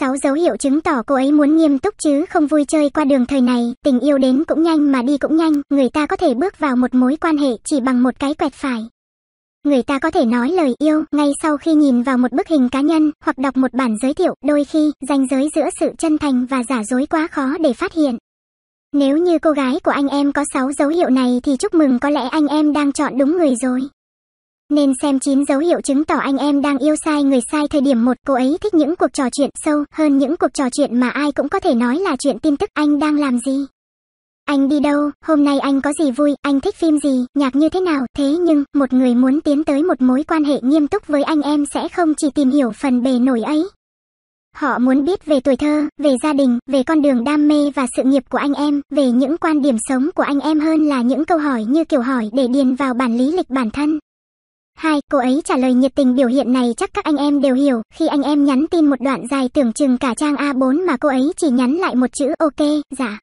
Sáu dấu hiệu chứng tỏ cô ấy muốn nghiêm túc chứ không vui chơi qua đường thời này, tình yêu đến cũng nhanh mà đi cũng nhanh, người ta có thể bước vào một mối quan hệ chỉ bằng một cái quẹt phải. Người ta có thể nói lời yêu ngay sau khi nhìn vào một bức hình cá nhân hoặc đọc một bản giới thiệu, đôi khi ranh giới giữa sự chân thành và giả dối quá khó để phát hiện. Nếu như cô gái của anh em có 6 dấu hiệu này thì chúc mừng có lẽ anh em đang chọn đúng người rồi nên xem chín dấu hiệu chứng tỏ anh em đang yêu sai người sai thời điểm một cô ấy thích những cuộc trò chuyện sâu hơn những cuộc trò chuyện mà ai cũng có thể nói là chuyện tin tức anh đang làm gì. Anh đi đâu, hôm nay anh có gì vui, anh thích phim gì, nhạc như thế nào, thế nhưng, một người muốn tiến tới một mối quan hệ nghiêm túc với anh em sẽ không chỉ tìm hiểu phần bề nổi ấy. Họ muốn biết về tuổi thơ, về gia đình, về con đường đam mê và sự nghiệp của anh em, về những quan điểm sống của anh em hơn là những câu hỏi như kiểu hỏi để điền vào bản lý lịch bản thân. Hai, cô ấy trả lời nhiệt tình biểu hiện này chắc các anh em đều hiểu, khi anh em nhắn tin một đoạn dài tưởng chừng cả trang A4 mà cô ấy chỉ nhắn lại một chữ ok, dạ.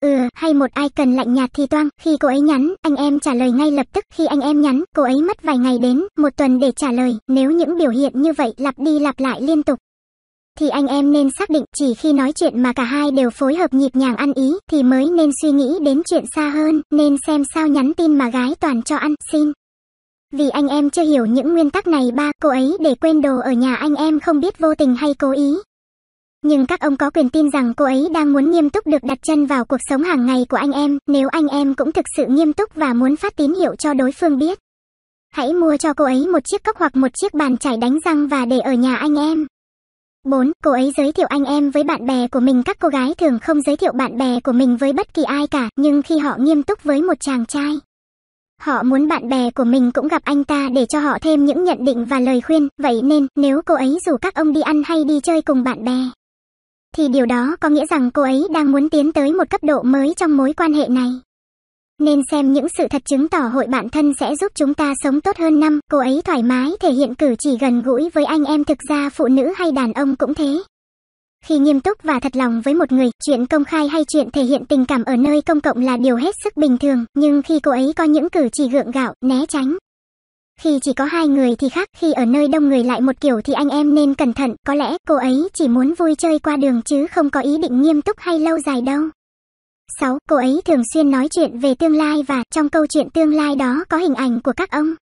Ừ, hay một ai cần lạnh nhạt thì toang, khi cô ấy nhắn, anh em trả lời ngay lập tức, khi anh em nhắn, cô ấy mất vài ngày đến, một tuần để trả lời, nếu những biểu hiện như vậy lặp đi lặp lại liên tục. Thì anh em nên xác định chỉ khi nói chuyện mà cả hai đều phối hợp nhịp nhàng ăn ý thì mới nên suy nghĩ đến chuyện xa hơn, nên xem sao nhắn tin mà gái toàn cho ăn, xin. Vì anh em chưa hiểu những nguyên tắc này ba, cô ấy để quên đồ ở nhà anh em không biết vô tình hay cố ý. Nhưng các ông có quyền tin rằng cô ấy đang muốn nghiêm túc được đặt chân vào cuộc sống hàng ngày của anh em, nếu anh em cũng thực sự nghiêm túc và muốn phát tín hiệu cho đối phương biết. Hãy mua cho cô ấy một chiếc cốc hoặc một chiếc bàn chải đánh răng và để ở nhà anh em. 4. Cô ấy giới thiệu anh em với bạn bè của mình Các cô gái thường không giới thiệu bạn bè của mình với bất kỳ ai cả, nhưng khi họ nghiêm túc với một chàng trai, Họ muốn bạn bè của mình cũng gặp anh ta để cho họ thêm những nhận định và lời khuyên, vậy nên nếu cô ấy rủ các ông đi ăn hay đi chơi cùng bạn bè, thì điều đó có nghĩa rằng cô ấy đang muốn tiến tới một cấp độ mới trong mối quan hệ này. Nên xem những sự thật chứng tỏ hội bạn thân sẽ giúp chúng ta sống tốt hơn năm, cô ấy thoải mái thể hiện cử chỉ gần gũi với anh em thực ra phụ nữ hay đàn ông cũng thế, khi nghiêm túc và thật lòng với một người. Chuyện công khai hay chuyện thể hiện tình cảm ở nơi công cộng là điều hết sức bình thường, nhưng khi cô ấy có những cử chỉ gượng gạo, né tránh, khi chỉ có hai người thì khác, khi ở nơi đông người lại một kiểu thì anh em nên cẩn thận, có lẽ cô ấy chỉ muốn vui chơi qua đường chứ không có ý định nghiêm túc hay lâu dài đâu. 6. Cô ấy thường xuyên nói chuyện về tương lai và trong câu chuyện tương lai đó có hình ảnh của các ông.